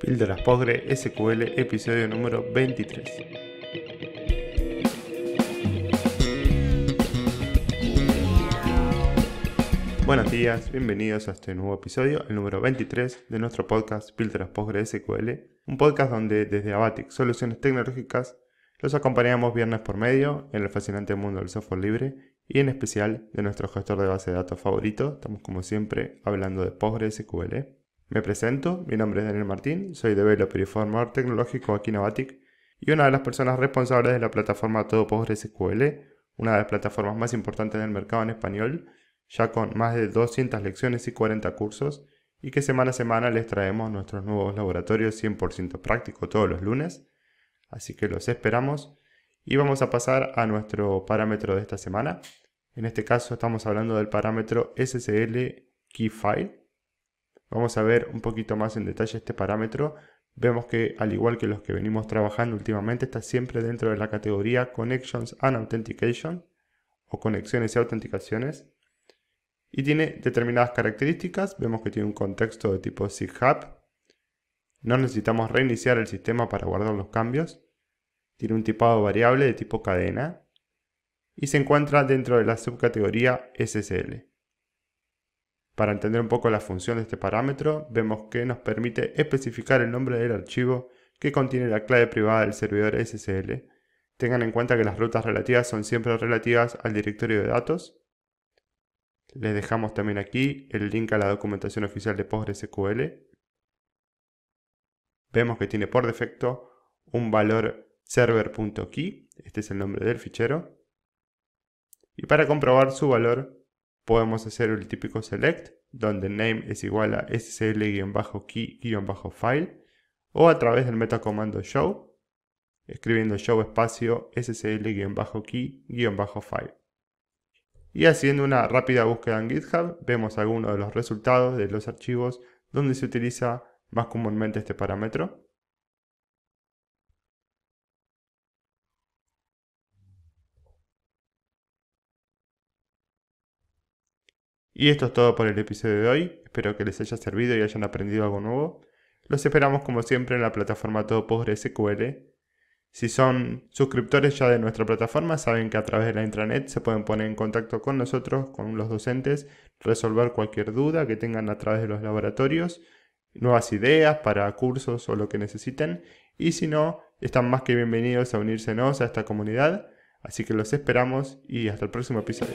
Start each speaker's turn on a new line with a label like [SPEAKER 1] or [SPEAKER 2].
[SPEAKER 1] Píldoras Postgre SQL, episodio número 23. Buenos días, bienvenidos a este nuevo episodio, el número 23 de nuestro podcast Píldoras Postgre SQL, un podcast donde desde Abatic Soluciones Tecnológicas los acompañamos viernes por medio en el fascinante mundo del software libre y en especial de nuestro gestor de base de datos favorito. Estamos como siempre hablando de PostgreSQL. Me presento, mi nombre es Daniel Martín, soy de y formador tecnológico aquí en y una de las personas responsables de la plataforma Todo SQL, una de las plataformas más importantes del mercado en español, ya con más de 200 lecciones y 40 cursos, y que semana a semana les traemos nuestros nuevos laboratorios 100% práctico todos los lunes. Así que los esperamos y vamos a pasar a nuestro parámetro de esta semana. En este caso estamos hablando del parámetro SSL Key Vamos a ver un poquito más en detalle este parámetro. Vemos que al igual que los que venimos trabajando últimamente está siempre dentro de la categoría Connections and Authentication o conexiones y autenticaciones y tiene determinadas características. Vemos que tiene un contexto de tipo SIGHUB, No necesitamos reiniciar el sistema para guardar los cambios. Tiene un tipado variable de tipo cadena y se encuentra dentro de la subcategoría SSL. Para entender un poco la función de este parámetro, vemos que nos permite especificar el nombre del archivo que contiene la clave privada del servidor SSL. Tengan en cuenta que las rutas relativas son siempre relativas al directorio de datos. Les dejamos también aquí el link a la documentación oficial de PostgreSQL. Vemos que tiene por defecto un valor server.key, este es el nombre del fichero. Y para comprobar su valor podemos hacer el típico select, donde name es igual a scl-key-file, o a través del metacomando show, escribiendo show espacio scl-key-file. Y haciendo una rápida búsqueda en GitHub, vemos algunos de los resultados de los archivos donde se utiliza más comúnmente este parámetro. Y esto es todo por el episodio de hoy. Espero que les haya servido y hayan aprendido algo nuevo. Los esperamos como siempre en la plataforma Todo SQL. Si son suscriptores ya de nuestra plataforma, saben que a través de la intranet se pueden poner en contacto con nosotros, con los docentes, resolver cualquier duda que tengan a través de los laboratorios, nuevas ideas para cursos o lo que necesiten. Y si no, están más que bienvenidos a unírsenos a esta comunidad. Así que los esperamos y hasta el próximo episodio.